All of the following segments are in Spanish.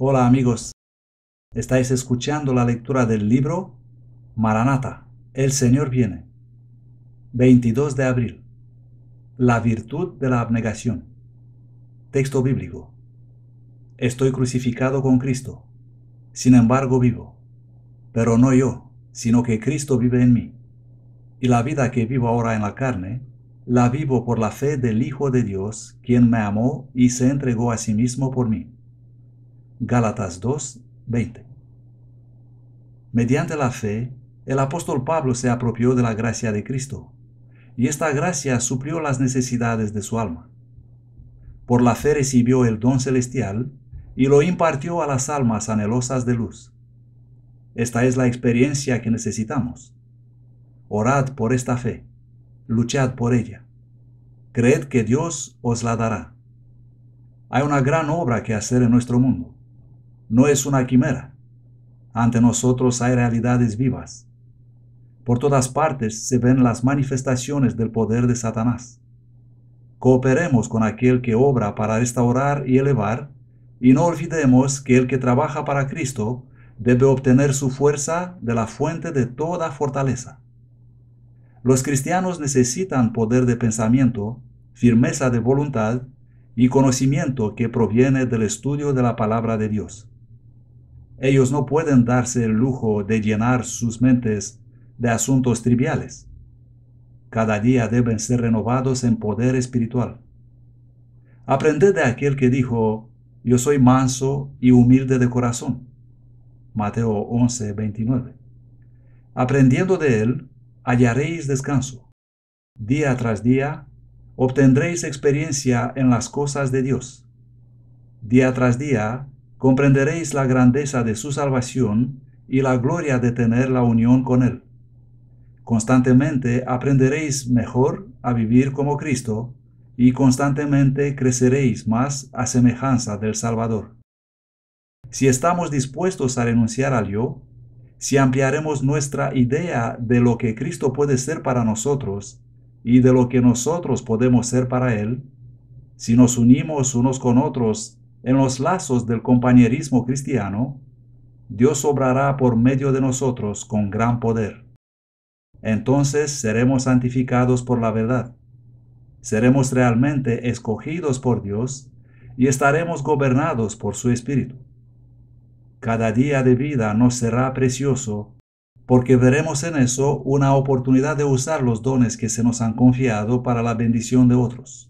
Hola amigos, estáis escuchando la lectura del libro Maranata, El Señor viene, 22 de abril, La virtud de la abnegación, texto bíblico. Estoy crucificado con Cristo, sin embargo vivo, pero no yo, sino que Cristo vive en mí. Y la vida que vivo ahora en la carne, la vivo por la fe del Hijo de Dios, quien me amó y se entregó a sí mismo por mí. Gálatas 2, 20. Mediante la fe, el apóstol Pablo se apropió de la gracia de Cristo, y esta gracia suplió las necesidades de su alma. Por la fe recibió el don celestial y lo impartió a las almas anhelosas de luz. Esta es la experiencia que necesitamos. Orad por esta fe, luchad por ella. Creed que Dios os la dará. Hay una gran obra que hacer en nuestro mundo no es una quimera. Ante nosotros hay realidades vivas. Por todas partes se ven las manifestaciones del poder de Satanás. Cooperemos con aquel que obra para restaurar y elevar, y no olvidemos que el que trabaja para Cristo debe obtener su fuerza de la fuente de toda fortaleza. Los cristianos necesitan poder de pensamiento, firmeza de voluntad y conocimiento que proviene del estudio de la palabra de Dios. Ellos no pueden darse el lujo de llenar sus mentes de asuntos triviales. Cada día deben ser renovados en poder espiritual. Aprended de aquel que dijo, yo soy manso y humilde de corazón. Mateo 11, 29. Aprendiendo de él, hallaréis descanso. Día tras día, obtendréis experiencia en las cosas de Dios. Día tras día, comprenderéis la grandeza de su salvación y la gloria de tener la unión con Él. Constantemente aprenderéis mejor a vivir como Cristo y constantemente creceréis más a semejanza del Salvador. Si estamos dispuestos a renunciar al yo, si ampliaremos nuestra idea de lo que Cristo puede ser para nosotros y de lo que nosotros podemos ser para Él, si nos unimos unos con otros en los lazos del compañerismo cristiano, Dios obrará por medio de nosotros con gran poder. Entonces seremos santificados por la verdad. Seremos realmente escogidos por Dios y estaremos gobernados por su Espíritu. Cada día de vida nos será precioso porque veremos en eso una oportunidad de usar los dones que se nos han confiado para la bendición de otros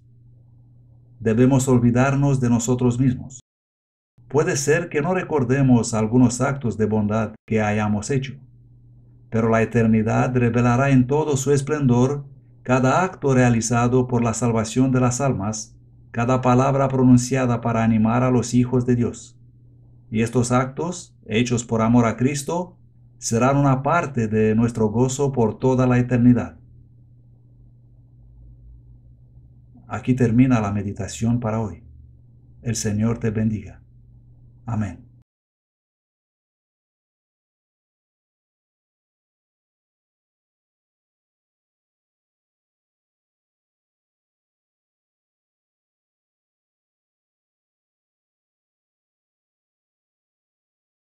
debemos olvidarnos de nosotros mismos. Puede ser que no recordemos algunos actos de bondad que hayamos hecho, pero la eternidad revelará en todo su esplendor cada acto realizado por la salvación de las almas, cada palabra pronunciada para animar a los hijos de Dios. Y estos actos, hechos por amor a Cristo, serán una parte de nuestro gozo por toda la eternidad. Aquí termina la meditación para hoy. El Señor te bendiga. Amén.